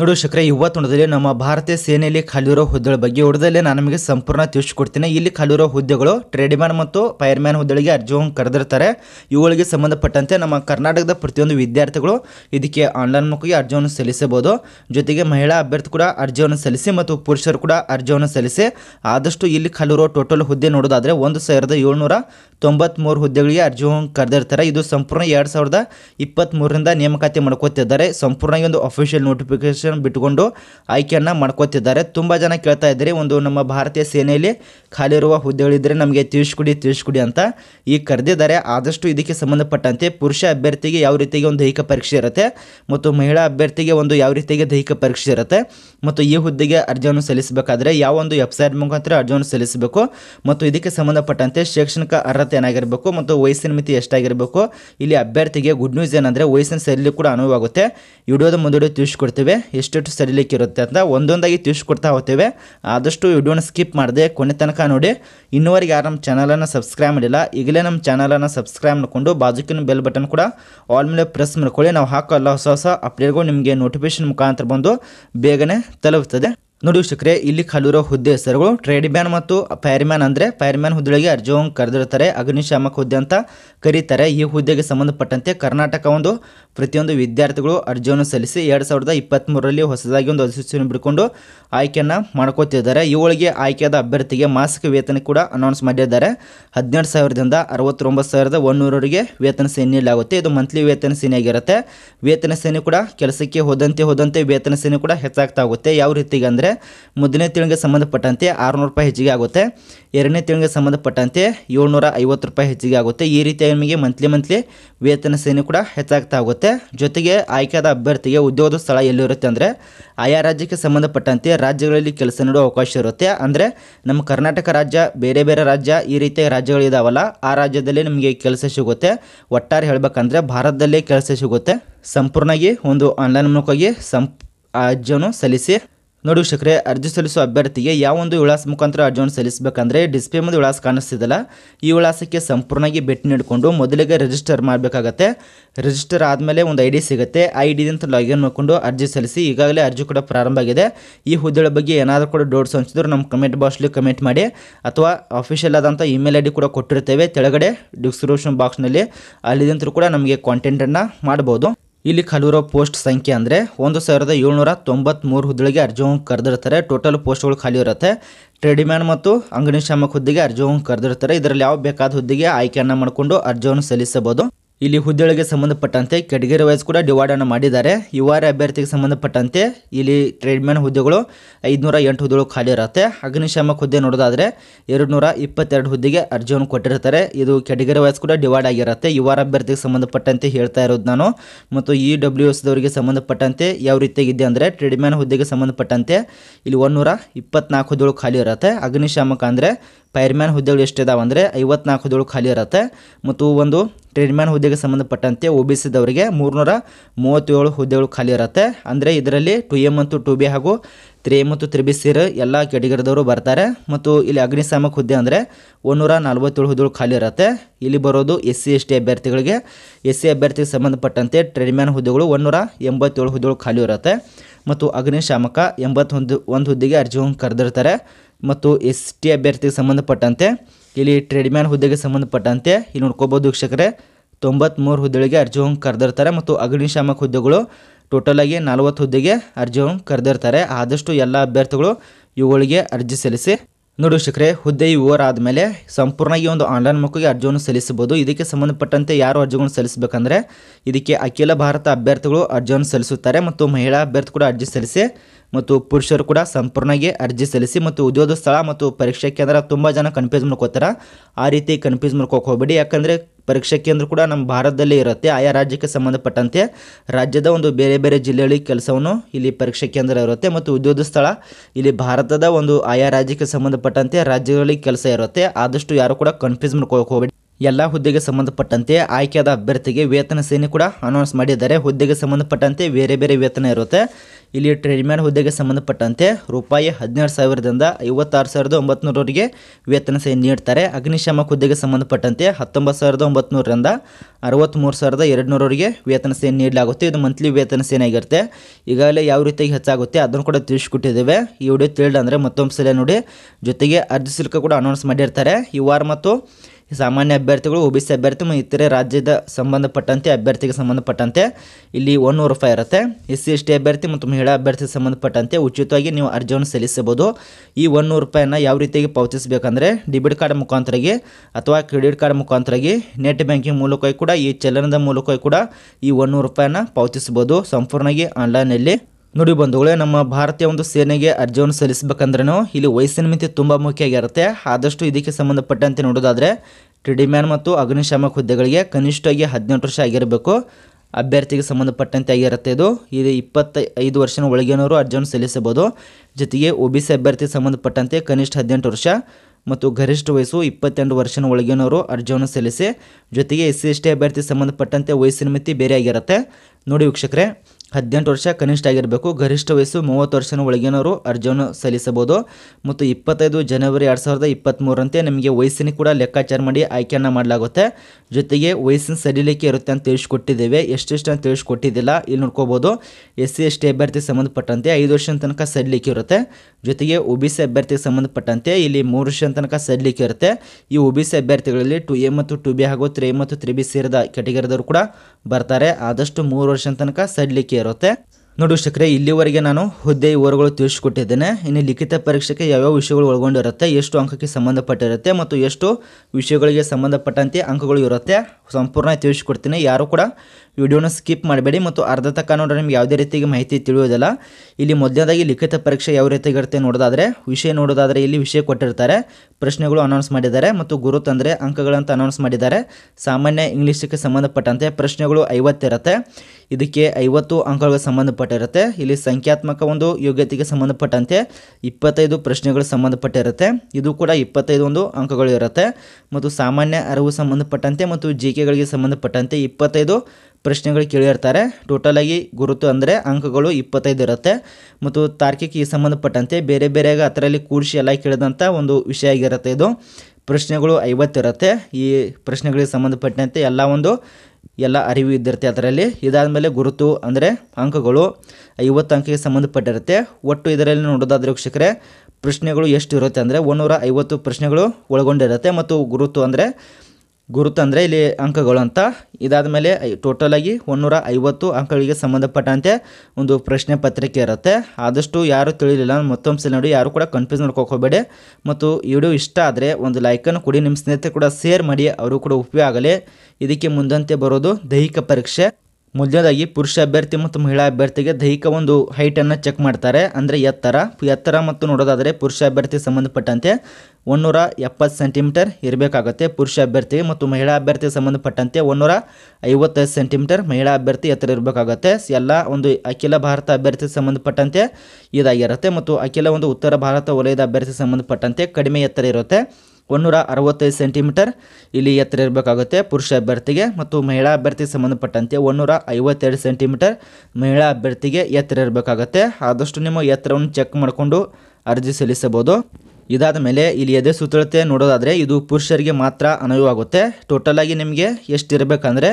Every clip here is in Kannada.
ನೋಡು ಶಕ್ರೆ ಇವತ್ತು ನೋಡಿದ್ರೆ ನಮ್ಮ ಭಾರತೀಯ ಸೇನೆಯಲ್ಲಿ ಖಾಲಿರೋ ಹುದ್ದೆಗಳ ಬಗ್ಗೆ ಹೊಡೆದಲ್ಲೇ ನಾನು ನಿಮಗೆ ಸಂಪೂರ್ಣ ತಿಳಿಸ್ಕೊಡ್ತೀನಿ ಇಲ್ಲಿ ಖಾಲಿರೋ ಹುದ್ದೆಗಳು ಟ್ರೇಡ್ಮ್ಯಾನ್ ಮತ್ತು ಫೈರ್ಮ್ಯಾನ್ ಹುದ್ದೆಗಳಿಗೆ ಹೋಗಿ ಕರೆದಿರ್ತಾರೆ ಇವುಗಳಿಗೆ ಸಂಬಂಧಪಟ್ಟಂತೆ ನಮ್ಮ ಕರ್ನಾಟಕದ ಪ್ರತಿಯೊಂದು ವಿದ್ಯಾರ್ಥಿಗಳು ಇದಕ್ಕೆ ಆನ್ಲೈನ್ ಮುಖವಾಗಿ ಅರ್ಜಿಯನ್ನು ಸಲ್ಲಿಸಬಹುದು ಜೊತೆಗೆ ಮಹಿಳಾ ಅಭ್ಯರ್ಥಿ ಕೂಡ ಅರ್ಜಿಯನ್ನು ಸಲ್ಲಿಸಿ ಮತ್ತು ಪುರುಷರು ಕೂಡ ಅರ್ಜಿಯನ್ನು ಸಲ್ಲಿಸಿ ಆದಷ್ಟು ಇಲ್ಲಿ ಖಾಲಿರೋ ಟೋಟಲ್ ಹುದ್ದೆ ನೋಡೋದಾದರೆ ಒಂದು ಸಾವಿರದ ಏಳ್ನೂರ ತೊಂಬತ್ತ್ಮೂರು ಹುದ್ದೆಗಳಿಗೆ ಅರ್ಜಿಯನ್ನು ಕರೆದಿರ್ತಾರೆ ಇದು ಸಂಪೂರ್ಣ ಎರಡು ಸಾವಿರದ ಇಪ್ಪತ್ತ್ಮೂರರಿಂದ ನೇಮಕಾತಿ ಮಾಡ್ಕೋತಿದ್ದಾರೆ ಸಂಪೂರ್ಣ ಒಂದು ಅಫಿಷಿಯಲ್ ನೋಟಿಫಿಕೇಶನ್ ಬಿಟ್ಟುಕೊಂಡು ಆಯ್ಕೆಯನ್ನು ಮಾಡ್ಕೋತಿದ್ದಾರೆ ತುಂಬ ಜನ ಕೇಳ್ತಾ ಇದ್ದಾರೆ ಒಂದು ನಮ್ಮ ಭಾರತೀಯ ಸೇನೆಯಲ್ಲಿ ಖಾಲಿ ಇರುವ ಹುದ್ದೆಗಳಿದ್ದರೆ ನಮಗೆ ತಿಳಿಸ್ಕೊಡಿ ತಿಳಿಸ್ಕೊಡಿ ಅಂತ ಈ ಕರೆದಿದ್ದಾರೆ ಆದಷ್ಟು ಇದಕ್ಕೆ ಸಂಬಂಧಪಟ್ಟಂತೆ ಪುರುಷ ಅಭ್ಯರ್ಥಿಗೆ ಯಾವ ರೀತಿಗೆ ಒಂದು ದೈಹಿಕ ಪರೀಕ್ಷೆ ಇರುತ್ತೆ ಮತ್ತು ಮಹಿಳಾ ಅಭ್ಯರ್ಥಿಗೆ ಒಂದು ಯಾವ ರೀತಿಗೆ ದೈಹಿಕ ಪರೀಕ್ಷೆ ಇರುತ್ತೆ ಮತ್ತು ಈ ಹುದ್ದೆಗೆ ಅರ್ಜಿಯನ್ನು ಸಲ್ಲಿಸಬೇಕಾದ್ರೆ ಯಾವ ಒಂದು ವೆಬ್ಸೈಟ್ ಮುಖಾಂತರ ಅರ್ಜಿಯನ್ನು ಸಲ್ಲಿಸಬೇಕು ಮತ್ತು ಇದಕ್ಕೆ ಸಂಬಂಧಪಟ್ಟಂತೆ ಶೈಕ್ಷಣಿಕ ಅರ್ಹತೆ ಏನಾಗಿರಬೇಕು ಮತ್ತು ವಯಸ್ಸಿನ ಮಿತಿ ಎಷ್ಟಾಗಿರಬೇಕು ಇಲ್ಲಿ ಅಭ್ಯರ್ಥಿಗೆ ಗುಡ್ ನ್ಯೂಸ್ ಏನಂದರೆ ವಯಸ್ಸಿನ ಸೇರಲಿ ಕೂಡ ಆಗುತ್ತೆ ವಿಡಿಯೋದ ಮುಂದೂಡಿ ತಿಳಿಸ್ಕೊಡ್ತೇವೆ ಎಷ್ಟೆಷ್ಟು ಇರುತ್ತೆ ಅಂತ ಒಂದೊಂದಾಗಿ ತಿಳಿಸ್ಕೊಡ್ತಾ ಹೋಗ್ತೇವೆ ಆದಷ್ಟು ವಿಡಿಯೋನ ಸ್ಕಿಪ್ ಮಾಡಿದೆ ಕೊನೆ ತನಕ ನೋಡಿ ಇನ್ನುವರೆಗೆ ಯಾರು ನಮ್ಮ ಚಾನಲನ್ನು ಸಬ್ಸ್ಕ್ರೈಬ್ ಮಾಡಿಲ್ಲ ಈಗಲೇ ನಮ್ಮ ಚಾನಲನ್ನು ಸಬ್ಸ್ಕ್ರೈಬ್ ಮಾಡಿಕೊಂಡು ಬಾಜುಕಿನ ಬೆಲ್ ಬಟನ್ ಕೂಡ ಆಲ್ ಮೇಲೆ ಪ್ರೆಸ್ ಮಾಡ್ಕೊಳ್ಳಿ ನಾವು ಹಾಕೋಲ್ಲ ಹೊಸ ಹೊಸ ಅಪ್ಡೇಟ್ಗಳು ನಿಮಗೆ ನೋಟಿಫಿಕೇಶನ್ ಮುಖಾಂತರ ಬಂದು ಬೇಗನೆ ತಲುಪುತ್ತದೆ ನೋಡಿ ಶುಕ್ರೆ ಇಲ್ಲಿ ಕಲಿರೋ ಹುದ್ದೆ ಹೆಸರುಗಳು ಟ್ರೇಡ್ ಮ್ಯಾನ್ ಮತ್ತು ಫೈರ್ಮ್ಯಾನ್ ಅಂದರೆ ಫೈರ್ಮ್ಯಾನ್ ಹುದ್ದೆಗಳಿಗೆ ಅರ್ಜಿಯನ್ನು ಕರೆದಿರ್ತಾರೆ ಅಗ್ನಿಶಾಮಕ ಹುದ್ದೆ ಅಂತ ಕರೀತಾರೆ ಈ ಹುದ್ದೆಗೆ ಸಂಬಂಧಪಟ್ಟಂತೆ ಕರ್ನಾಟಕ ಒಂದು ಪ್ರತಿಯೊಂದು ವಿದ್ಯಾರ್ಥಿಗಳು ಅರ್ಜಿಯನ್ನು ಸಲ್ಲಿಸಿ ಎರಡು ಸಾವಿರದ ಇಪ್ಪತ್ತ್ಮೂರರಲ್ಲಿ ಹೊಸದಾಗಿ ಒಂದು ಅಧಿಸೂಚನೆ ಬಿಡ್ಕೊಂಡು ಆಯ್ಕೆಯನ್ನು ಮಾಡ್ಕೋತಿದ್ದಾರೆ ಇವುಗಳಿಗೆ ಆಯ್ಕೆಯಾದ ಅಭ್ಯರ್ಥಿಗೆ ಮಾಸಿಕ ವೇತನ ಕೂಡ ಅನೌನ್ಸ್ ಮಾಡಿದ್ದಾರೆ ಹದಿನೆಂಟು ಸಾವಿರದಿಂದ ಅರವತ್ತೊಂಬತ್ತು ಸಾವಿರದ ಒಂದೂರವರೆಗೆ ವೇತನ ಸೇನೆಯಲ್ಲಾಗುತ್ತೆ ಇದು ಮಂತ್ಲಿ ವೇತನ ಸೇನೆಯಾಗಿರುತ್ತೆ ವೇತನ ಸೇನೆ ಕೂಡ ಕೆಲಸಕ್ಕೆ ಹೋದಂತೆ ಹೋದಂತೆ ವೇತನ ಸೇನೆ ಕೂಡ ಹೆಚ್ಚಾಗ್ತಾ ಹೋಗುತ್ತೆ ಯಾವ ರೀತಿಗೆ ಅಂದರೆ ಮೊದಲನೇ ತಿಂಗಳಿಗೆ ಸಂಬಂಧಪಟ್ಟಂತೆ ಆರುನೂರು ರೂಪಾಯಿ ಹೆಚ್ಚಿಗೆ ಆಗುತ್ತೆ ಎರಡನೇ ತಿಂಗಳಿಗೆ ಸಂಬಂಧಪಟ್ಟಂತೆ ಏಳ್ನೂರ ಐವತ್ತು ರೂಪಾಯಿ ಹೆಚ್ಚಿಗೆ ಆಗುತ್ತೆ ಈ ರೀತಿಯಾಗಿ ನಿಮಗೆ ಮಂತ್ಲಿ ಮಂತ್ಲಿ ವೇತನ ಸೇನೆ ಕೂಡ ಹೆಚ್ಚಾಗ್ತಾ ಹೋಗುತ್ತೆ ಜೊತೆಗೆ ಆಯ್ಕೆಯಾದ ಅಭ್ಯರ್ಥಿಗೆ ಉದ್ಯೋಗದ ಸ್ಥಳ ಎಲ್ಲಿರುತ್ತೆ ಅಂದರೆ ಆಯಾ ರಾಜ್ಯಕ್ಕೆ ಸಂಬಂಧಪಟ್ಟಂತೆ ರಾಜ್ಯಗಳಲ್ಲಿ ಕೆಲಸ ನೀಡುವ ಅವಕಾಶ ಇರುತ್ತೆ ಅಂದರೆ ನಮ್ಮ ಕರ್ನಾಟಕ ರಾಜ್ಯ ಬೇರೆ ಬೇರೆ ರಾಜ್ಯ ಈ ರೀತಿಯ ರಾಜ್ಯಗಳಿದಾವಲ್ಲ ಆ ರಾಜ್ಯದಲ್ಲಿ ನಿಮಗೆ ಕೆಲಸ ಸಿಗುತ್ತೆ ಒಟ್ಟಾರೆ ಹೇಳಬೇಕಂದ್ರೆ ಭಾರತದಲ್ಲೇ ಕೆಲಸ ಸಿಗುತ್ತೆ ಸಂಪೂರ್ಣವಾಗಿ ಒಂದು ಆನ್ಲೈನ್ ಮೂಲಕವಾಗಿ ಸಂಪ್ ಅರ್ಜಿಯನ್ನು ಸಲ್ಲಿಸಿ ನೋಡಿ ವೀಕ್ಷಕರೇ ಅರ್ಜಿ ಸಲ್ಲಿಸುವ ಅಭ್ಯರ್ಥಿಗೆ ಒಂದು ವಿಳಾಸ ಮುಖಾಂತರ ಅರ್ಜಿಯನ್ನು ಸಲ್ಲಿಸಬೇಕಂದ್ರೆ ಡಿಸ್ಪ್ಲೇ ಮುಂದೆ ವಿಳಾಸ ಕಾಣಿಸ್ತಿದಲ್ಲ ಈ ವಿಳಾಸಕ್ಕೆ ಸಂಪೂರ್ಣವಾಗಿ ಭೇಟಿ ನೀಡಿಕೊಂಡು ಮೊದಲಿಗೆ ರಿಜಿಸ್ಟರ್ ಮಾಡಬೇಕಾಗತ್ತೆ ರಿಜಿಸ್ಟರ್ ಆದಮೇಲೆ ಒಂದು ಐ ಡಿ ಸಿಗುತ್ತೆ ಐ ಅಂತ ಲಾಗಿನ್ ಮಾಡಿಕೊಂಡು ಅರ್ಜಿ ಸಲ್ಲಿಸಿ ಈಗಾಗಲೇ ಅರ್ಜಿ ಕೂಡ ಪ್ರಾರಂಭ ಆಗಿದೆ ಈ ಹುದ್ದೆಗಳ ಬಗ್ಗೆ ಏನಾದರೂ ಕೂಡ ಡೌಟ್ಸ್ ಅನಿಸಿದ್ರು ನಮ್ಮ ಕಮೆಂಟ್ ಬಾಕ್ಸ್ಲಿ ಕಮೆಂಟ್ ಮಾಡಿ ಅಥವಾ ಅಫಿಷಿಯಲ್ ಆದಂಥ ಇಮೇಲ್ ಐ ಡಿ ಕೂಡ ಕೊಟ್ಟಿರ್ತೇವೆ ತೆಳಗಡೆ ಡಿಸ್ಕ್ರಿಪ್ಷನ್ ಬಾಕ್ಸ್ನಲ್ಲಿ ಅಲ್ಲಿದಂತರೂ ಕೂಡ ನಮಗೆ ಕಾಂಟೆಂಟನ್ನು ಮಾಡ್ಬೋದು ಇಲ್ಲಿ ಕಲಿರೋ ಪೋಸ್ಟ್ ಸಂಖ್ಯೆ ಅಂದರೆ ಒಂದು ಸಾವಿರದ ಏಳ್ನೂರ ತೊಂಬತ್ತ್ಮೂರು ಹುದ್ದೆಗಳಿಗೆ ಅರ್ಜಿಯನ್ನು ಕರೆದಿರ್ತಾರೆ ಟೋಟಲ್ ಪೋಸ್ಟ್ಗಳು ಖಾಲಿ ಇರುತ್ತೆ ಟ್ರೇಡಿಮ್ಯಾನ್ ಮತ್ತು ಅಂಗಡಿ ಶಾಮಕ್ ಹುದ್ದೆಗೆ ಅರ್ಜಿಯನ್ನು ಕರೆದಿರ್ತಾರೆ ಇದರಲ್ಲಿ ಯಾವ ಬೇಕಾದ ಹುದ್ದೆಗೆ ಆಯ್ಕೆಯನ್ನು ಮಾಡಿಕೊಂಡು ಅರ್ಜಿಯನ್ನು ಸಲ್ಲಿಸಬಹುದು ಇಲ್ಲಿ ಹುದ್ದೆಗಳಿಗೆ ಸಂಬಂಧಪಟ್ಟಂತೆ ಕೆಟಗರಿ ವೈಸ್ ಕೂಡ ಡಿವೈಡ್ ಅನ್ನು ಮಾಡಿದ್ದಾರೆ ಯು ಅಭ್ಯರ್ಥಿಗೆ ಸಂಬಂಧಪಟ್ಟಂತೆ ಇಲ್ಲಿ ಟ್ರೇಡ್ಮ್ಯಾನ್ ಹುದ್ದೆಗಳು ಐದುನೂರ ಎಂಟು ಹುದ್ದೆಗಳು ಖಾಲಿ ಇರುತ್ತೆ ಅಗ್ನಿಶಾಮಕ ಹುದ್ದೆ ನೋಡೋದಾದರೆ ಎರಡು ನೂರ ಇಪ್ಪತ್ತೆರಡು ಹುದ್ದೆಗೆ ಅರ್ಜಿಯನ್ನು ಕೊಟ್ಟಿರ್ತಾರೆ ಇದು ಕೆಟಗರಿ ವೈಸ್ ಕೂಡ ಡಿವೈಡ್ ಆಗಿರುತ್ತೆ ಯು ಅಭ್ಯರ್ಥಿಗೆ ಸಂಬಂಧಪಟ್ಟಂತೆ ಹೇಳ್ತಾ ಇರೋದು ನಾನು ಮತ್ತು ಇ e ಡಬ್ಲ್ಯೂ ಎಸ್ದವರಿಗೆ ಸಂಬಂಧಪಟ್ಟಂತೆ ಯಾವ ರೀತಿಯಾಗಿದೆ ಅಂದರೆ ಟ್ರೇಡ್ಮ್ಯಾನ್ ಹುದ್ದೆಗೆ ಸಂಬಂಧಪಟ್ಟಂತೆ ಇಲ್ಲಿ ಒಂದೂರ ಇಪ್ಪತ್ನಾಲ್ಕು ಹುದ್ದೆಗಳು ಖಾಲಿ ಇರುತ್ತೆ ಅಗ್ನಿಶಾಮಕ ಅಂದರೆ ಫೈರ್ಮ್ಯಾನ್ ಹುದ್ದೆಗಳು ಎಷ್ಟಿದಾವೆ ಅಂದರೆ ಐವತ್ನಾಲ್ಕು ಹುದ್ದೆಗಳು ಖಾಲಿ ಇರುತ್ತೆ ಮತ್ತು ಒಂದು ಟ್ರೇಡ್ಮ್ಯಾನ್ ಹುದ್ದೆಗೆ ಸಂಬಂಧಪಟ್ಟಂತೆ ಒ ಬಿ ಸಿದವರಿಗೆ ಮೂರುನೂರ ಮೂವತ್ತೇಳು ಹುದ್ದೆಗಳು ಖಾಲಿ ಇರುತ್ತೆ ಅಂದರೆ ಇದರಲ್ಲಿ ಟು ಎ ಮತ್ತು ಟು ಬಿ ಹಾಗೂ ತ್ರೀ ಎ ಮತ್ತು ತ್ರಿ ಬಿ ಸಿರ್ ಎಲ್ಲ ಕೆಟಗರಿದವರು ಬರ್ತಾರೆ ಮತ್ತು ಇಲ್ಲಿ ಅಗ್ನಿಶಾಮಕ ಹುದ್ದೆ ಅಂದರೆ ಒಂದೂರ ನಲ್ವತ್ತೇಳು ಹುದ್ದೆಗಳು ಖಾಲಿ ಇರುತ್ತೆ ಇಲ್ಲಿ ಬರೋದು ಎಸ್ ಸಿ ಎಸ್ ಟಿ ಅಭ್ಯರ್ಥಿಗಳಿಗೆ ಎಸ್ ಸಿ ಅಭ್ಯರ್ಥಿಗೆ ಸಂಬಂಧಪಟ್ಟಂತೆ ಟ್ರೇಡ್ಮ್ಯಾನ್ ಹುದ್ದೆಗಳು ಒಂದೂರ ಎಂಬತ್ತೇಳು ಹುದ್ದೆಗಳು ಖಾಲಿ ಇರುತ್ತೆ ಮತ್ತು ಅಗ್ನಿಶಾಮಕ ಎಂಬತ್ತೊಂದು ಒಂದು ಹುದ್ದೆಗೆ ಅರ್ಜಿ ಕರೆದಿರ್ತಾರೆ ಮತ್ತು ಎಸ್ ಟಿ ಅಭ್ಯರ್ಥಿಗೆ ಸಂಬಂಧಪಟ್ಟಂತೆ ಇಲ್ಲಿ ಟ್ರೇಡ್ಮ್ಯಾನ್ ಹುದ್ದೆಗೆ ಸಂಬಂಧಪಟ್ಟಂತೆ ಇಲ್ಲಿ ನೋಡ್ಕೋಬೋದು ವೀಕ್ಷಕರೇ ತೊಂಬತ್ತ್ಮೂರು ಹುದ್ದೆಗಳಿಗೆ ಅರ್ಜಿ ಹೋಗಿ ಕರೆದಿರ್ತಾರೆ ಮತ್ತು ಅಗ್ನಿಶಾಮಕ ಹುದ್ದೆಗಳು ಟೋಟಲಾಗಿ ನಲವತ್ತು ಹುದ್ದೆಗೆ ಅರ್ಜಿ ಹೋಗಿ ಕರೆದಿರ್ತಾರೆ ಆದಷ್ಟು ಎಲ್ಲ ಅಭ್ಯರ್ಥಿಗಳು ಇವುಗಳಿಗೆ ಅರ್ಜಿ ಸಲ್ಲಿಸಿ ನೋಡು ಶಿಖರೆ ಹುದ್ದೆ ಓವರ್ ಆದಮೇಲೆ ಸಂಪೂರ್ಣವಾಗಿ ಒಂದು ಆನ್ಲೈನ್ ಮುಖಿಗೆ ಅರ್ಜಿಯನ್ನು ಸಲ್ಲಿಸಬಹುದು ಇದಕ್ಕೆ ಸಂಬಂಧಪಟ್ಟಂತೆ ಯಾರು ಅರ್ಜಿಗಳನ್ನು ಸಲ್ಲಿಸಬೇಕಂದ್ರೆ ಇದಕ್ಕೆ ಅಖಿಲ ಭಾರತ ಅಭ್ಯರ್ಥಿಗಳು ಅರ್ಜಿಯನ್ನು ಸಲ್ಲಿಸುತ್ತಾರೆ ಮತ್ತು ಮಹಿಳಾ ಅಭ್ಯರ್ಥಿ ಕೂಡ ಅರ್ಜಿ ಸಲ್ಲಿಸಿ ಮತ್ತು ಪುರುಷರು ಕೂಡ ಸಂಪೂರ್ಣವಾಗಿ ಅರ್ಜಿ ಸಲ್ಲಿಸಿ ಮತ್ತು ಉದ್ಯೋಗ ಸ್ಥಳ ಮತ್ತು ಪರೀಕ್ಷೆ ಕೇಂದ್ರ ತುಂಬ ಜನ ಕನ್ಫ್ಯೂಸ್ ಮಾಡ್ಕೋತಾರೆ ಆ ರೀತಿ ಕನ್ಫ್ಯೂಸ್ ಮಾಡ್ಕೋಕೆ ಹೋಗಬೇಡಿ ಯಾಕಂದರೆ ಪರೀಕ್ಷಾ ಕೇಂದ್ರ ಕೂಡ ನಮ್ಮ ಭಾರತದಲ್ಲೇ ಇರುತ್ತೆ ಆಯಾ ರಾಜ್ಯಕ್ಕೆ ಸಂಬಂಧಪಟ್ಟಂತೆ ರಾಜ್ಯದ ಒಂದು ಬೇರೆ ಬೇರೆ ಜಿಲ್ಲೆಗಳಿಗೆ ಕೆಲಸವನ್ನು ಇಲ್ಲಿ ಪರೀಕ್ಷಾ ಕೇಂದ್ರ ಇರುತ್ತೆ ಮತ್ತು ಉದ್ಯೋಗ ಸ್ಥಳ ಇಲ್ಲಿ ಭಾರತದ ಒಂದು ಆಯಾ ರಾಜ್ಯಕ್ಕೆ ಸಂಬಂಧಪಟ್ಟಂತೆ ರಾಜ್ಯಗಳಿಗೆ ಕೆಲಸ ಇರುತ್ತೆ ಆದಷ್ಟು ಯಾರು ಕೂಡ ಕನ್ಫ್ಯೂಸ್ ಮಾಡ್ಕೊಳಕ್ಕೆ ಹೋಗಬೇಡಿ ಎಲ್ಲ ಹುದ್ದೆಗೆ ಸಂಬಂಧಪಟ್ಟಂತೆ ಆಯ್ಕೆಯಾದ ಅಭ್ಯರ್ಥಿಗೆ ವೇತನ ಸೇನೆ ಕೂಡ ಅನೌನ್ಸ್ ಮಾಡಿದ್ದಾರೆ ಹುದ್ದೆಗೆ ಸಂಬಂಧಪಟ್ಟಂತೆ ಬೇರೆ ಬೇರೆ ವೇತನ ಇರುತ್ತೆ ಇಲ್ಲಿ ಟ್ರೇಡ್ಮ್ಯಾನ್ ಹುದ್ದೆಗೆ ಸಂಬಂಧಪಟ್ಟಂತೆ ರೂಪಾಯಿ ಹದಿನೇಳು ಸಾವಿರದಿಂದ ಐವತ್ತಾರು ಸಾವಿರದ ಒಂಬತ್ತು ವೇತನ ಸೇನೆ ನೀಡ್ತಾರೆ ಅಗ್ನಿಶಾಮಕ ಹುದ್ದೆಗೆ ಸಂಬಂಧಪಟ್ಟಂತೆ ಹತ್ತೊಂಬತ್ತು ಸಾವಿರದ ಒಂಬತ್ನೂರರಿಂದ ಅರವತ್ತ್ಮೂರು ಸಾವಿರದ ಎರಡುನೂರವರೆಗೆ ವೇತನ ಸೇನೆ ನೀಡಲಾಗುತ್ತೆ ಇದು ಮಂತ್ಲಿ ವೇತನ ಸೇನೆ ಆಗಿರುತ್ತೆ ಈಗಾಗಲೇ ಯಾವ ರೀತಿಯಾಗಿ ಹೆಚ್ಚಾಗುತ್ತೆ ಅದನ್ನು ಕೂಡ ತಿಳಿಸ್ಕೊಟ್ಟಿದ್ದೇವೆ ಈ ವಿಡಿಯೋ ತಿಳಿದ್ರೆ ಮತ್ತೊಂದು ಸಲ ನೋಡಿ ಜೊತೆಗೆ ಅರ್ಜಿ ಶುಲ್ಕ ಕೂಡ ಅನೌನ್ಸ್ ಮಾಡಿರ್ತಾರೆ ಈ ವಾರ ಮತ್ತು ಸಾಮಾನ್ಯ ಅಭ್ಯರ್ಥಿಗಳು ಒ ಬಿ ಸಿ ಅಭ್ಯರ್ಥಿ ಮತ್ತು ಇತರೆ ರಾಜ್ಯದ ಸಂಬಂಧಪಟ್ಟಂತೆ ಅಭ್ಯರ್ಥಿಗೆ ಸಂಬಂಧಪಟ್ಟಂತೆ ಇಲ್ಲಿ ನೂರು ರೂಪಾಯಿ ಇರುತ್ತೆ ಎಸ್ ಸಿ ಎಸ್ ಟಿ ಅಭ್ಯರ್ಥಿ ಮತ್ತು ಮಹಿಳಾ ಅಭ್ಯರ್ಥಿಗೆ ಸಂಬಂಧಪಟ್ಟಂತೆ ಉಚಿತವಾಗಿ ನೀವು ಅರ್ಜಿಯನ್ನು ಸಲ್ಲಿಸಬಹುದು ಈ ಒನ್ನೂರು ರೂಪಾಯಿಯನ್ನು ಯಾವ ರೀತಿಯಾಗಿ ಪಾವತಿಸಬೇಕಂದ್ರೆ ಡೆಬಿಟ್ ಕಾರ್ಡ್ ಮುಖಾಂತರಗೆ ಅಥವಾ ಕ್ರೆಡಿಟ್ ಕಾರ್ಡ್ ಮುಖಾಂತರಗೆ ನೆಟ್ ಬ್ಯಾಂಕಿಂಗ್ ಮೂಲಕವೇ ಕೂಡ ಈ ಚಲನದ ಮೂಲಕವೇ ಕೂಡ ಈ ಒನ್ನೂರು ರೂಪಾಯಿಯನ್ನು ಪಾವತಿಸಬಹುದು ಸಂಪೂರ್ಣವಾಗಿ ಆನ್ಲೈನಲ್ಲಿ ನೋಡಿ ಬಂಧುಗಳೇ ನಮ್ಮ ಭಾರತೀಯ ಒಂದು ಸೇನೆಗೆ ಅರ್ಜಿಯನ್ನು ಸಲ್ಲಿಸಬೇಕಂದ್ರೂ ಇಲ್ಲಿ ವಯಸ್ಸಿನ ಮಿತಿ ತುಂಬ ಮುಖ್ಯ ಆಗಿರುತ್ತೆ ಆದಷ್ಟು ಇದಕ್ಕೆ ಸಂಬಂಧಪಟ್ಟಂತೆ ನೋಡೋದಾದರೆ ಟಿಡಿಮ್ಯಾನ್ ಮತ್ತು ಅಗ್ನಿಶಾಮಕ ಹುದ್ದೆಗಳಿಗೆ ಕನಿಷ್ಠವಾಗಿ ಹದಿನೆಂಟು ವರ್ಷ ಆಗಿರಬೇಕು ಅಭ್ಯರ್ಥಿಗೆ ಸಂಬಂಧಪಟ್ಟಂತೆ ಆಗಿರುತ್ತೆ ಇದು ಇದು ಇಪ್ಪತ್ತೈದು ವರ್ಷನ ಒಳಗಿನವರು ಅರ್ಜಿಯನ್ನು ಸಲ್ಲಿಸಬಹುದು ಜೊತೆಗೆ ಒ ಬಿ ಸಿ ಅಭ್ಯರ್ಥಿಗೆ ಸಂಬಂಧಪಟ್ಟಂತೆ ಕನಿಷ್ಠ ಹದಿನೆಂಟು ವರ್ಷ ಮತ್ತು ಗರಿಷ್ಠ ವಯಸ್ಸು ಇಪ್ಪತ್ತೆಂಟು ವರ್ಷನ ಒಳಗಿನವರು ಅರ್ಜಿಯನ್ನು ಸಲ್ಲಿಸಿ ಜೊತೆಗೆ ಎಸ್ ಸಿ ಎಸ್ ಟಿ ಅಭ್ಯರ್ಥಿಗೆ ಸಂಬಂಧಪಟ್ಟಂತೆ ವಯಸ್ಸಿನ ಮಿತಿ ಬೇರೆ ಆಗಿರುತ್ತೆ ನೋಡಿ ವೀಕ್ಷಕರೇ ಹದಿನೆಂಟು ವರ್ಷ ಕನಿಷ್ಠ ಆಗಿರಬೇಕು ಗರಿಷ್ಠ ವಯಸ್ಸು ಮೂವತ್ತು ವರ್ಷನ ಒಳಗಿನವರು ಅರ್ಜಿಯನ್ನು ಸಲ್ಲಿಸಬಹುದು ಮತ್ತು ಇಪ್ಪತ್ತೈದು ಜನವರಿ ಎರಡು ಸಾವಿರದ ಇಪ್ಪತ್ತ್ಮೂರಂತೆ ನಿಮಗೆ ವಯಸ್ಸಿನ ಕೂಡ ಲೆಕ್ಕಾಚಾರ ಮಾಡಿ ಆಯ್ಕೆಯನ್ನು ಮಾಡಲಾಗುತ್ತೆ ಜೊತೆಗೆ ವಯಸ್ಸಿನ ಸಡಿಲಿಕೆ ಇರುತ್ತೆ ಅಂತ ತಿಳಿಸ್ಕೊಟ್ಟಿದ್ದೇವೆ ಎಷ್ಟೆಷ್ಟು ಅಂತ ತಿಳಿಸ್ಕೊಟ್ಟಿದ್ದಿಲ್ಲ ಇಲ್ಲಿ ನೋಡ್ಕೋಬೋದು ಎಸ್ ಸಿ ಎಸ್ ಟಿ ಅಭ್ಯರ್ಥಿಗೆ ಸಂಬಂಧಪಟ್ಟಂತೆ ಐದು ವರ್ಷದ ತನಕ ಸಡಿಲಿಕೆ ಇರುತ್ತೆ ಜೊತೆಗೆ ಒ ಬಿ ಸಿ ಅಭ್ಯರ್ಥಿಗೆ ಸಂಬಂಧಪಟ್ಟಂತೆ ಇಲ್ಲಿ ಮೂರು ವರ್ಷದ ತನಕ ಸಡಿಲಿಕೆ ಇರುತ್ತೆ ಈ ಒ ಬಿ ಸಿ ಅಭ್ಯರ್ಥಿಗಳಲ್ಲಿ ಟು ಎ ಮತ್ತು ಟು ಬಿ ಹಾಗೂ ತ್ರೀ ಮತ್ತು ತ್ರೀ ಬಿ ಸೇರಿದ ಕೆಟಗರಿದವರು ಕೂಡ ಬರ್ತಾರೆ ಆದಷ್ಟು ಮೂರು ವರ್ಷದ ತನಕ ಸಡಿಲಿಕೆ gjør at det. ನೋಡು ಸಕ್ರೆ ಇಲ್ಲಿವರೆಗೆ ನಾನು ಹುದ್ದೆ ವಿವರಗಳು ತಿಳಿಸಿಕೊಟ್ಟಿದ್ದೇನೆ ಇನ್ನು ಲಿಖಿತ ಪರೀಕ್ಷೆಗೆ ಯಾವ್ಯಾವ ವಿಷಯಗಳು ಒಳಗೊಂಡಿರುತ್ತೆ ಎಷ್ಟು ಅಂಕಕ್ಕೆ ಸಂಬಂಧಪಟ್ಟಿರುತ್ತೆ ಮತ್ತು ಎಷ್ಟು ವಿಷಯಗಳಿಗೆ ಸಂಬಂಧಪಟ್ಟಂತೆ ಅಂಕಗಳು ಇರುತ್ತೆ ಸಂಪೂರ್ಣ ತಿಳಿಸ್ಕೊಡ್ತೀನಿ ಯಾರು ಕೂಡ ವಿಡಿಯೋನ ಸ್ಕಿಪ್ ಮಾಡಬೇಡಿ ಮತ್ತು ಅರ್ಧ ತಕ್ಕ ನೋಡ್ರೆ ನಿಮ್ಗೆ ಯಾವುದೇ ರೀತಿಗೆ ಮಾಹಿತಿ ತಿಳಿಯೋದಿಲ್ಲ ಇಲ್ಲಿ ಮೊದಲನೇದಾಗಿ ಲಿಖಿತ ಪರೀಕ್ಷೆ ಯಾವ ರೀತಿ ಇರುತ್ತೆ ನೋಡೋದಾದರೆ ವಿಷಯ ನೋಡೋದಾದರೆ ಇಲ್ಲಿ ವಿಷಯ ಕೊಟ್ಟಿರ್ತಾರೆ ಪ್ರಶ್ನೆಗಳು ಅನೌನ್ಸ್ ಮಾಡಿದ್ದಾರೆ ಮತ್ತು ತಂದರೆ ಅಂಕಗಳಂತ ಅನೌನ್ಸ್ ಮಾಡಿದ್ದಾರೆ ಸಾಮಾನ್ಯ ಇಂಗ್ಲೀಷಿಗೆ ಸಂಬಂಧಪಟ್ಟಂತೆ ಪ್ರಶ್ನೆಗಳು ಐವತ್ತಿರುತ್ತೆ ಇದಕ್ಕೆ ಐವತ್ತು ಅಂಕಗಳಿಗೆ ಸಂಬಂಧಪಟ್ಟ ಸಂಬಂಧಪಟ್ಟಿರುತ್ತೆ ಇಲ್ಲಿ ಸಂಖ್ಯಾತ್ಮಕ ಒಂದು ಯೋಗ್ಯತೆಗೆ ಸಂಬಂಧಪಟ್ಟಂತೆ ಇಪ್ಪತ್ತೈದು ಪ್ರಶ್ನೆಗಳು ಸಂಬಂಧಪಟ್ಟಿರುತ್ತೆ ಇದು ಕೂಡ ಇಪ್ಪತ್ತೈದು ಒಂದು ಅಂಕಗಳು ಇರುತ್ತೆ ಮತ್ತು ಸಾಮಾನ್ಯ ಅರಿವು ಸಂಬಂಧಪಟ್ಟಂತೆ ಮತ್ತು ಜಿ ಕೆಗಳಿಗೆ ಸಂಬಂಧಪಟ್ಟಂತೆ ಇಪ್ಪತ್ತೈದು ಪ್ರಶ್ನೆಗಳು ಕೇಳಿರ್ತಾರೆ ಟೋಟಲಾಗಿ ಗುರುತು ಅಂದರೆ ಅಂಕಗಳು ಇಪ್ಪತ್ತೈದು ಇರುತ್ತೆ ಮತ್ತು ತಾರ್ಕಿಕಿಗೆ ಸಂಬಂಧಪಟ್ಟಂತೆ ಬೇರೆ ಬೇರೆ ಅದರಲ್ಲಿ ಕೂಡಿಸಿ ಎಲ್ಲ ಕೇಳಿದಂಥ ಒಂದು ವಿಷಯ ಆಗಿರುತ್ತೆ ಇದು ಪ್ರಶ್ನೆಗಳು ಐವತ್ತಿರುತ್ತೆ ಈ ಪ್ರಶ್ನೆಗಳಿಗೆ ಸಂಬಂಧಪಟ್ಟಂತೆ ಎಲ್ಲ ಒಂದು ಎಲ್ಲ ಅರಿವು ಇದ್ದಿರುತ್ತೆ ಅದರಲ್ಲಿ ಇದಾದಮೇಲೆ ಗುರುತು ಅಂದರೆ ಅಂಕಗಳು ಐವತ್ತು ಅಂಕಕ್ಕೆ ಸಂಬಂಧಪಟ್ಟಿರುತ್ತೆ ಒಟ್ಟು ಇದರಲ್ಲಿ ನೋಡೋದಾದ್ರೆ ವೀಕ್ಷಕರೇ ಪ್ರಶ್ನೆಗಳು ಎಷ್ಟು ಇರುತ್ತೆ ಅಂದರೆ ಒಂದೂರ ಐವತ್ತು ಪ್ರಶ್ನೆಗಳು ಒಳಗೊಂಡಿರುತ್ತೆ ಮತ್ತು ಗುರುತು ಅಂದರೆ ಗುರುತಂದರೆ ಇಲ್ಲಿ ಅಂಕಗಳು ಅಂತ ಇದಾದ ಮೇಲೆ ಟೋಟಲಾಗಿ ಒನ್ನೂರ ಐವತ್ತು ಅಂಕಗಳಿಗೆ ಸಂಬಂಧಪಟ್ಟಂತೆ ಒಂದು ಪ್ರಶ್ನೆ ಪತ್ರಿಕೆ ಇರುತ್ತೆ ಆದಷ್ಟು ಯಾರು ತಿಳಿಲಿಲ್ಲ ಮತ್ತೊಮ್ಮೆ ನೋಡಿ ಯಾರು ಕೂಡ ಕನ್ಫ್ಯೂಸ್ ಹೋಗಬೇಡಿ ಮತ್ತು ವಿಡಿಯೋ ಇಷ್ಟ ಆದರೆ ಒಂದು ಲೈಕನ್ನು ಕೊಡಿ ನಿಮ್ಮ ಸ್ನೇಹಿತರು ಕೂಡ ಶೇರ್ ಮಾಡಿ ಅವರು ಕೂಡ ಉಪಯೋಗ ಆಗಲಿ ಇದಕ್ಕೆ ಮುಂದಂತೆ ಬರೋದು ದೈಹಿಕ ಪರೀಕ್ಷೆ ಮೊದಲನೇದಾಗಿ ಪುರುಷ ಅಭ್ಯರ್ಥಿ ಮತ್ತು ಮಹಿಳಾ ಅಭ್ಯರ್ಥಿಗೆ ದೈಹಿಕ ಒಂದು ಹೈಟನ್ನು ಚೆಕ್ ಮಾಡ್ತಾರೆ ಅಂದರೆ ಎತ್ತರ ಎತ್ತರ ಮತ್ತು ನೋಡೋದಾದರೆ ಪುರುಷ ಅಭ್ಯರ್ಥಿ ಸಂಬಂಧಪಟ್ಟಂತೆ ಒನ್ನೂರ ಎಪ್ಪತ್ತು ಸೆಂಟಿಮೀಟರ್ ಇರಬೇಕಾಗುತ್ತೆ ಪುರುಷ ಅಭ್ಯರ್ಥಿಗೆ ಮತ್ತು ಮಹಿಳಾ ಅಭ್ಯರ್ಥಿಗೆ ಸಂಬಂಧಪಟ್ಟಂತೆ ಒನ್ನೂರ ಐವತ್ತೈದು ಸೆಂಟಿಮೀಟರ್ ಮಹಿಳಾ ಅಭ್ಯರ್ಥಿ ಎತ್ತರ ಇರಬೇಕಾಗುತ್ತೆ ಎಲ್ಲ ಒಂದು ಅಖಿಲ ಭಾರತ ಅಭ್ಯರ್ಥಿಗೆ ಸಂಬಂಧಪಟ್ಟಂತೆ ಇದಾಗಿರುತ್ತೆ ಮತ್ತು ಅಖಿಲ ಒಂದು ಉತ್ತರ ಭಾರತ ವಲಯದ ಅಭ್ಯರ್ಥಿಗೆ ಸಂಬಂಧಪಟ್ಟಂತೆ ಕಡಿಮೆ ಎತ್ತರ ಇರುತ್ತೆ ಒನ್ನೂರ ಅರವತ್ತೈದು ಸೆಂಟಿಮೀಟರ್ ಇಲ್ಲಿ ಎತ್ತರ ಇರಬೇಕಾಗುತ್ತೆ ಪುರುಷ ಅಭ್ಯರ್ಥಿಗೆ ಮತ್ತು ಮಹಿಳಾ ಅಭ್ಯರ್ಥಿಗೆ ಸಂಬಂಧಪಟ್ಟಂತೆ ಒನ್ನೂರ ಐವತ್ತೆರಡು ಸೆಂಟಿಮೀಟರ್ ಮಹಿಳಾ ಅಭ್ಯರ್ಥಿಗೆ ಎತ್ತರ ಇರಬೇಕಾಗುತ್ತೆ ಆದಷ್ಟು ನಿಮ್ಮ ಎತ್ತರವನ್ನು ಚೆಕ್ ಮಾಡಿಕೊಂಡು ಅರ್ಜಿ ಸಲ್ಲಿಸಬಹುದು ಇದಾದ ಮೇಲೆ ಇಲ್ಲಿ ಎದೆ ಸುತ್ತಳತೆ ನೋಡೋದಾದರೆ ಇದು ಪುರುಷರಿಗೆ ಮಾತ್ರ ಟೋಟಲ್ ಟೋಟಲಾಗಿ ನಿಮಗೆ ಎಷ್ಟಿರಬೇಕಂದ್ರೆ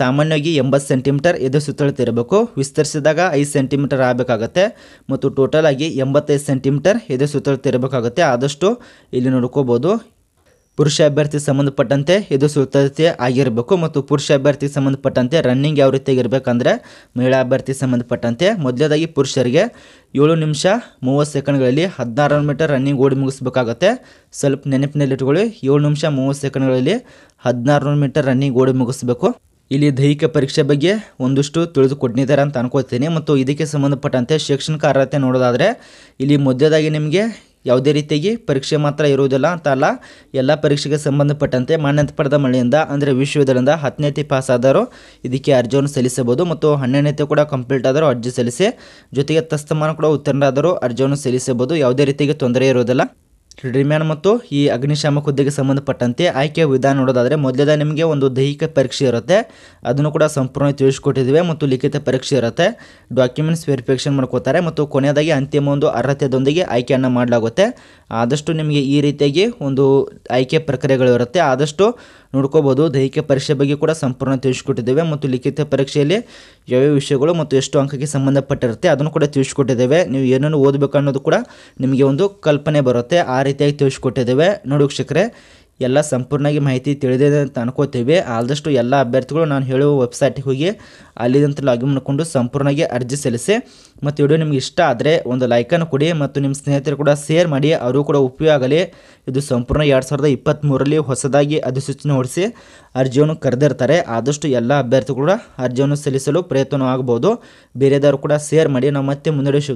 ಸಾಮಾನ್ಯವಾಗಿ ಎಂಬತ್ತು ಸೆಂಟಿಮೀಟರ್ ಎದೆ ಸುತ್ತಳತೆ ಇರಬೇಕು ವಿಸ್ತರಿಸಿದಾಗ ಐದು ಸೆಂಟಿಮೀಟರ್ ಆಗಬೇಕಾಗತ್ತೆ ಮತ್ತು ಟೋಟಲಾಗಿ ಎಂಬತ್ತೈದು ಸೆಂಟಿಮೀಟರ್ ಎದೆ ಸುತ್ತಳತೆ ಇರಬೇಕಾಗುತ್ತೆ ಆದಷ್ಟು ಇಲ್ಲಿ ನೋಡ್ಕೋಬೋದು ಪುರುಷ ಅಭ್ಯರ್ಥಿ ಸಂಬಂಧಪಟ್ಟಂತೆ ಇದು ಸುತ್ತತೆ ಆಗಿರಬೇಕು ಮತ್ತು ಪುರುಷ ಅಭ್ಯರ್ಥಿಗೆ ಸಂಬಂಧಪಟ್ಟಂತೆ ರನ್ನಿಂಗ್ ಯಾವ ಇರಬೇಕಂದ್ರೆ ಮಹಿಳಾ ಅಭ್ಯರ್ಥಿ ಸಂಬಂಧಪಟ್ಟಂತೆ ಮೊದಲೇದಾಗಿ ಪುರುಷರಿಗೆ ಏಳು ನಿಮಿಷ ಮೂವತ್ತು ಸೆಕೆಂಡ್ಗಳಲ್ಲಿ ಹದಿನಾರು ಮೀಟರ್ ರನ್ನಿಂಗ್ ಓಡಿ ಮುಗಿಸ್ಬೇಕಾಗತ್ತೆ ಸ್ವಲ್ಪ ನೆನಪಿನಲ್ಲಿಟ್ಕೊಳ್ಳಿ ಏಳು ನಿಮಿಷ ಮೂವತ್ತು ಸೆಕೆಂಡ್ಗಳಲ್ಲಿ ಹದಿನಾರು ಮೀಟರ್ ರನ್ನಿಂಗ್ ಓಡಿ ಮುಗಿಸ್ಬೇಕು ಇಲ್ಲಿ ದೈಹಿಕ ಪರೀಕ್ಷೆ ಬಗ್ಗೆ ಒಂದಷ್ಟು ತಿಳಿದುಕೊಟ್ಟಿದ್ದಾರೆ ಅಂತ ಅನ್ಕೋತೀನಿ ಮತ್ತು ಇದಕ್ಕೆ ಸಂಬಂಧಪಟ್ಟಂತೆ ಶೈಕ್ಷಣಿಕ ಅರ್ಹತೆ ನೋಡೋದಾದರೆ ಇಲ್ಲಿ ಮೊದಲೇದಾಗಿ ನಿಮಗೆ ಯಾವುದೇ ರೀತಿಯಾಗಿ ಪರೀಕ್ಷೆ ಮಾತ್ರ ಇರುವುದಿಲ್ಲ ಅಂತ ಅಲ್ಲ ಎಲ್ಲ ಪರೀಕ್ಷೆಗೆ ಸಂಬಂಧಪಟ್ಟಂತೆ ಮಾನ್ಯತೆ ಪಡೆದ ಮಳೆಯಿಂದ ಅಂದರೆ ವಿಶ್ವವಿದ್ಯಾಲಯದಿಂದ ಹತ್ತನೇತಿ ಪಾಸ್ ಆದರೂ ಇದಕ್ಕೆ ಅರ್ಜಿಯನ್ನು ಸಲ್ಲಿಸಬಹುದು ಮತ್ತು ಹನ್ನೆರಡನೇತಿ ಕೂಡ ಕಂಪ್ಲೀಟ್ ಆದರೂ ಅರ್ಜಿ ಸಲ್ಲಿಸಿ ಜೊತೆಗೆ ತಸ್ತಮಾನ ಕೂಡ ಆದರೂ ಅರ್ಜಿಯನ್ನು ಸಲ್ಲಿಸಬಹುದು ಯಾವುದೇ ರೀತಿಯಾಗಿ ತೊಂದರೆ ಇರೋದಿಲ್ಲ ರಿಮ್ಯಾನ್ ಮತ್ತು ಈ ಅಗ್ನಿಶಾಮಕ ಹುದ್ದೆಗೆ ಸಂಬಂಧಪಟ್ಟಂತೆ ಆಯ್ಕೆ ವಿಧಾನ ನೋಡೋದಾದರೆ ಮೊದಲೇದ ನಿಮಗೆ ಒಂದು ದೈಹಿಕ ಪರೀಕ್ಷೆ ಇರುತ್ತೆ ಅದನ್ನು ಕೂಡ ಸಂಪೂರ್ಣ ತಿಳಿಸ್ಕೊಟ್ಟಿದ್ದೀವಿ ಮತ್ತು ಲಿಖಿತ ಪರೀಕ್ಷೆ ಇರುತ್ತೆ ಡಾಕ್ಯುಮೆಂಟ್ಸ್ ವೆರಿಫಿಕೇಷನ್ ಮಾಡ್ಕೋತಾರೆ ಮತ್ತು ಕೊನೆಯದಾಗಿ ಅಂತಿಮ ಒಂದು ಅರ್ಹತೆಯೊಂದಿಗೆ ಆಯ್ಕೆಯನ್ನು ಮಾಡಲಾಗುತ್ತೆ ಆದಷ್ಟು ನಿಮಗೆ ಈ ರೀತಿಯಾಗಿ ಒಂದು ಆಯ್ಕೆ ಪ್ರಕ್ರಿಯೆಗಳಿರುತ್ತೆ ಆದಷ್ಟು ನೋಡ್ಕೋಬೋದು ದೈಹಿಕ ಪರೀಕ್ಷೆ ಬಗ್ಗೆ ಕೂಡ ಸಂಪೂರ್ಣ ತಿಳಿಸ್ಕೊಟ್ಟಿದ್ದೇವೆ ಮತ್ತು ಲಿಖಿತ ಪರೀಕ್ಷೆಯಲ್ಲಿ ಯಾವ್ಯಾವ ವಿಷಯಗಳು ಮತ್ತು ಎಷ್ಟು ಅಂಕಕ್ಕೆ ಸಂಬಂಧಪಟ್ಟಿರುತ್ತೆ ಅದನ್ನು ಕೂಡ ತಿಳಿಸ್ಕೊಟ್ಟಿದ್ದೇವೆ ನೀವು ಏನನ್ನು ಓದಬೇಕು ಅನ್ನೋದು ಕೂಡ ನಿಮಗೆ ಒಂದು ಕಲ್ಪನೆ ಬರುತ್ತೆ ಆ ರೀತಿಯಾಗಿ ತಿಳಿಸ್ಕೊಟ್ಟಿದ್ದೇವೆ ನೋಡಿ ಶಿಕ್ರೆ ಎಲ್ಲ ಸಂಪೂರ್ಣವಾಗಿ ಮಾಹಿತಿ ತಿಳಿದಿದೆ ಅಂತ ಅನ್ಕೋತೀವಿ ಆದಷ್ಟು ಎಲ್ಲ ಅಭ್ಯರ್ಥಿಗಳು ನಾನು ಹೇಳುವ ವೆಬ್ಸೈಟಿಗೆ ಹೋಗಿ ಅಲ್ಲಿದಂತ ಲಾಗಿನ್ ಮಾಡಿಕೊಂಡು ಸಂಪೂರ್ಣವಾಗಿ ಅರ್ಜಿ ಸಲ್ಲಿಸಿ ಮತ್ತು ವಿಡಿಯೋ ನಿಮ್ಗೆ ಇಷ್ಟ ಆದರೆ ಒಂದು ಲೈಕನ್ನು ಕೊಡಿ ಮತ್ತು ನಿಮ್ಮ ಸ್ನೇಹಿತರು ಕೂಡ ಶೇರ್ ಮಾಡಿ ಅವರು ಕೂಡ ಉಪಯೋಗ ಆಗಲಿ ಇದು ಸಂಪೂರ್ಣ ಎರಡು ಸಾವಿರದ ಇಪ್ಪತ್ತ್ಮೂರರಲ್ಲಿ ಹೊಸದಾಗಿ ಅಧಿಸೂಚನೆ ಹೊಡಿಸಿ ಅರ್ಜಿಯನ್ನು ಕರೆದಿರ್ತಾರೆ ಆದಷ್ಟು ಎಲ್ಲ ಅಭ್ಯರ್ಥಿಗಳು ಕೂಡ ಅರ್ಜಿಯನ್ನು ಸಲ್ಲಿಸಲು ಪ್ರಯತ್ನ ಆಗ್ಬೋದು ಬೇರೆದವರು ಕೂಡ ಶೇರ್ ಮಾಡಿ ನಾವು ಮತ್ತೆ ಮುಂದಡೆ